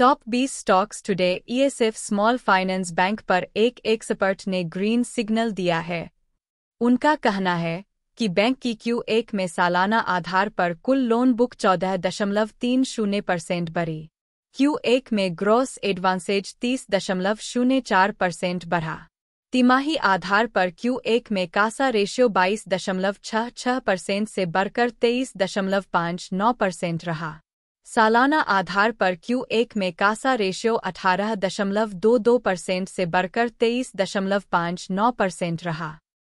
top 20 stocks today ESF small finance bank पर एक expert ने ग्रीन सिग्नल दिया है उनका कहना है कि बैंक की क्यू एक में सालाना आधार पर कुल लोन बुक चौदह दशमलव तीन शून्य परसेंट बढ़ी क्यू एक में ग्रॉस एडवांसेज तीस दशमलव शून्य चार परसेंट बढ़ा तिमाही आधार पर क्यू एक में कासा रेशियो बाईस दशमलव छह छह परसेंट से बढ़कर तेईस दशमलव पाँच नौ परसेंट रहा सालाना आधार पर क्यू एक में कासा रेशियो अठारह दशमलव दो दो परसेंट से बढ़कर तेईस दशमलव पाँच नौ परसेंट रहा